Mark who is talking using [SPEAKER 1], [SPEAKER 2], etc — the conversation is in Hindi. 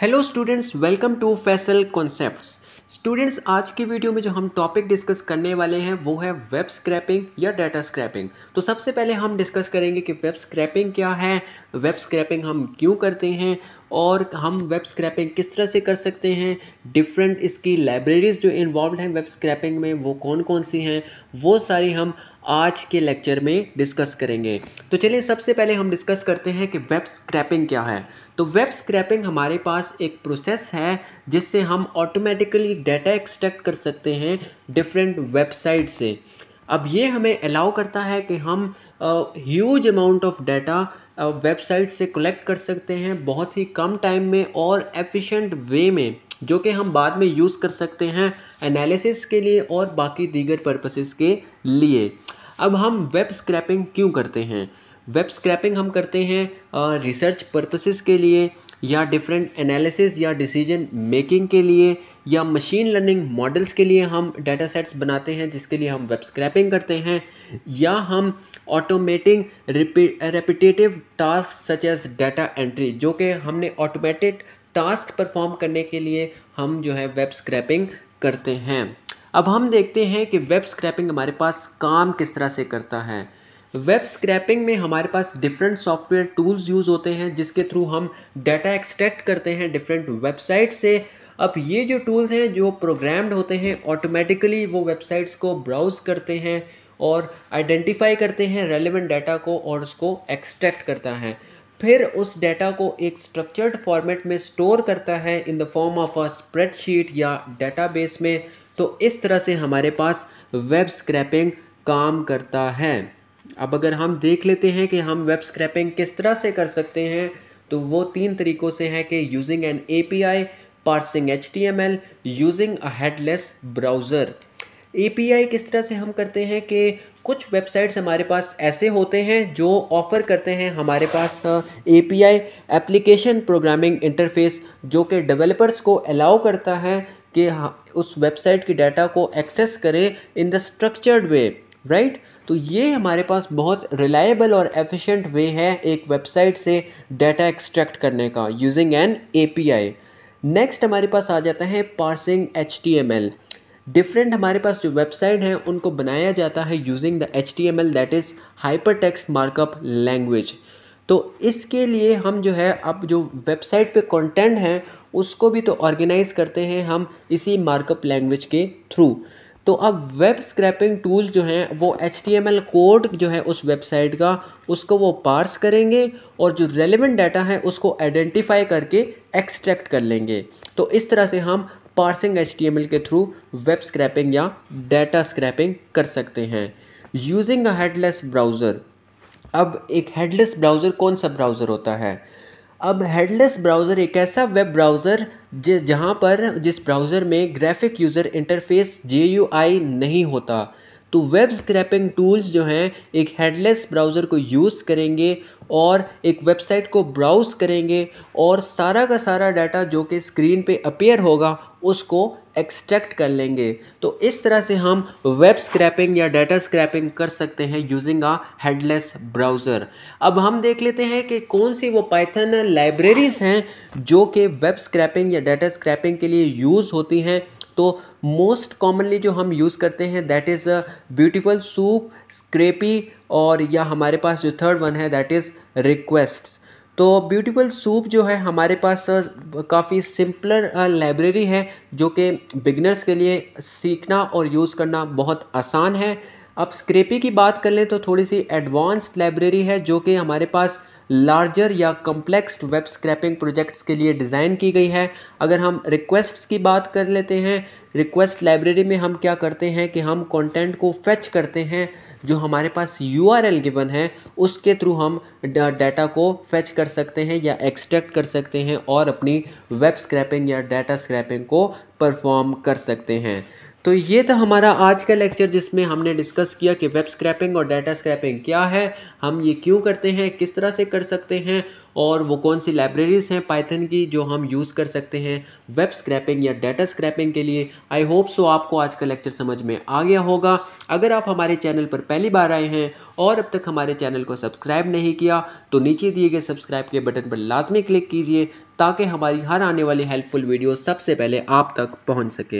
[SPEAKER 1] hello students welcome to Faisal concepts students आज की वीडियो में जो हम टॉपिक डिस्कस करने वाले हैं वो है वेब स्क्रैपिंग या डाटा स्क्रैपिंग तो सबसे पहले हम डिस्कस करेंगे कि वेब स्क्रैपिंग क्या है वेब स्क्रैपिंग हम क्यों करते हैं और हम वेब स्क्रैपिंग किस तरह से कर सकते हैं डिफरेंट इसकी लाइब्रेरीज़ जो इन्वॉल्व हैं वेब स्क्रैपिंग में वो कौन कौन सी हैं वो सारी हम आज के लेक्चर में डिस्कस करेंगे तो चलिए सबसे पहले हम डिस्कस करते हैं कि वेब स्क्रैपिंग क्या है तो वेब स्क्रैपिंग हमारे पास एक प्रोसेस है जिससे हम ऑटोमेटिकली डाटा एक्सट्रैक्ट कर सकते हैं डिफरेंट वेबसाइट से अब ये हमें अलाउ करता है कि हम huge amount of data website से कलेक्ट कर सकते हैं बहुत ही कम टाइम में और एफिशिएंट वे में जो कि हम बाद में यूज़ कर सकते हैं एनालिसिस के लिए और बाकी दीगर पर्पसेस के लिए अब हम वेब स्क्रैपिंग क्यों करते हैं वेब स्क्रैपिंग हम करते हैं रिसर्च पर्पसेस के लिए या डिफरेंट एनालिसिस या डिसीजन मेकिंग के लिए या मशीन लर्निंग मॉडल्स के लिए हम डाटा सेट्स बनाते हैं जिसके लिए हम वेब स्क्रैपिंग करते हैं या हम automating repetitive task such as data entry जो कि हमने ऑटोमेटेड टास्क परफॉर्म करने के लिए हम जो है वेब स्क्रैपिंग करते हैं अब हम देखते हैं कि वेब स्क्रैपिंग हमारे पास काम किस तरह से करता है वेब स्क्रैपिंग में हमारे पास डिफरेंट सॉफ्टवेयर टूल्स यूज़ होते हैं जिसके थ्रू हम डाटा एक्सट्रैक्ट करते हैं डिफरेंट वेबसाइट से अब ये जो टूल्स हैं जो प्रोग्राम्ड होते हैं ऑटोमेटिकली वो वेबसाइट्स को ब्राउज़ करते हैं और आइडेंटिफाई करते हैं रेलिवेंट डाटा को और उसको एक्सट्रैक्ट करता है फिर उस डाटा को एक स्ट्रक्चर्ड फॉर्मेट में स्टोर करता है in the form of a spreadsheet या बेस में तो इस तरह से हमारे पास वेब स्क्रैपिंग काम करता है अब अगर हम देख लेते हैं कि हम वेब स्क्रैपिंग किस तरह से कर सकते हैं तो वो तीन तरीक़ों से है कि using an A P I parsing H T M L using a headless browser A P I किस तरह से हम करते हैं कि कुछ वेबसाइट्स हमारे पास ऐसे होते हैं जो ऑफ़र करते हैं हमारे पास A P I application programming interface जो कि डेवलपर्स को अलाउ करता है कि उस वेबसाइट की डाटा को एक्सेस करें in the structured way right तो ये हमारे पास बहुत रिलायबल और एफिशिएंट वे है एक वेबसाइट से डाटा एक्सट्रैक्ट करने का यूजिंग एन एपीआई नेक्स्ट हमारे पास आ जाता है पार्सिंग एच डिफरेंट हमारे पास जो वेबसाइट हैं उनको बनाया जाता है using the H T M L that is hypertext markup language तो इसके लिए हम जो है अब जो वेबसाइट पे कंटेंट है उसको भी तो ऑर्गेनाइज़ करते हैं हम इसी मार्कअप लैंग्वेज के थ्रू तो अब वेब स्क्रैपिंग टूल जो हैं वो एच कोड जो है उस वेबसाइट का उसको वो पार्स करेंगे और जो रेलिवेंट डाटा है उसको आइडेंटिफाई करके एक्सट्रैक्ट कर लेंगे तो इस तरह से हम पार्सिंग एच के थ्रू वेब स्क्रैपिंग या डाटा स्क्रैपिंग कर सकते हैं यूजिंग अ हेडलेस ब्राउज़र अब एक हेडलेस ब्राउज़र कौन सा ब्राउज़र होता है अब हेडलेस ब्राउज़र एक ऐसा वेब ब्राउज़र जहाँ पर जिस ब्राउज़र में ग्राफिक यूज़र इंटरफेस जे नहीं होता तो वेब स्क्रैपिंग टूल्स जो हैं एक हेडलेस ब्राउज़र को यूज़ करेंगे और एक वेबसाइट को ब्राउज़ करेंगे और सारा का सारा डाटा जो कि स्क्रीन पे अपेयर होगा उसको एक्सट्रैक्ट कर लेंगे तो इस तरह से हम वेब स्क्रैपिंग या डाटा स्क्रैपिंग कर सकते हैं यूजिंग आ हेडलेस ब्राउज़र अब हम देख लेते हैं कि कौन सी वो पाइथन लाइब्रेरीज़ हैं जो कि वेब स्क्रैपिंग या डाटा स्क्रैपिंग के लिए यूज़ होती हैं तो मोस्ट कॉमनली जो हम यूज़ करते हैं that is Beautiful Soup Scrapy और या हमारे पास जो थर्ड वन है दैट इज़ रिक्वेस्ट तो ब्यूटीफुल सूप जो है हमारे पास काफ़ी सिंपलर लाइब्रेरी है जो कि बिगनर्स के लिए सीखना और यूज़ करना बहुत आसान है अब स्क्रेपी की बात कर लें तो थोड़ी सी एडवांस्ड लाइब्रेरी है जो कि हमारे पास लार्जर या कम्प्लेक्स वेब स्क्रैपिंग प्रोजेक्ट्स के लिए डिज़ाइन की गई है अगर हम रिक्वेस्ट की बात कर लेते हैं रिक्वेस्ट लाइब्रेरी में हम क्या करते हैं कि हम कॉन्टेंट को फैच करते हैं जो हमारे पास यू आर एल गिवन है उसके थ्रू हम डाटा को फैच कर सकते हैं या एक्सट्रैक्ट कर सकते हैं और अपनी वेब स्क्रैपिंग या डाटा स्क्रैपिंग को परफॉर्म कर सकते हैं तो ये था हमारा आज का लेक्चर जिसमें हमने डिस्कस किया कि वेब स्क्रैपिंग और डाटा स्क्रैपिंग क्या है हम ये क्यों करते हैं किस तरह से कर सकते हैं और वो कौन सी लाइब्रेरीज़ हैं पाइथन की जो हम यूज़ कर सकते हैं वेब स्क्रैपिंग या डाटा स्क्रैपिंग के लिए आई होप सो आपको आज का लेक्चर समझ में आ गया होगा अगर आप हमारे चैनल पर पहली बार आए हैं और अब तक हमारे चैनल को सब्सक्राइब नहीं किया तो नीचे दिए गए सब्सक्राइब के बटन पर लाजमी क्लिक कीजिए ताकि हमारी हर आने वाली हेल्पफुल वीडियो सबसे पहले आप तक पहुँच सके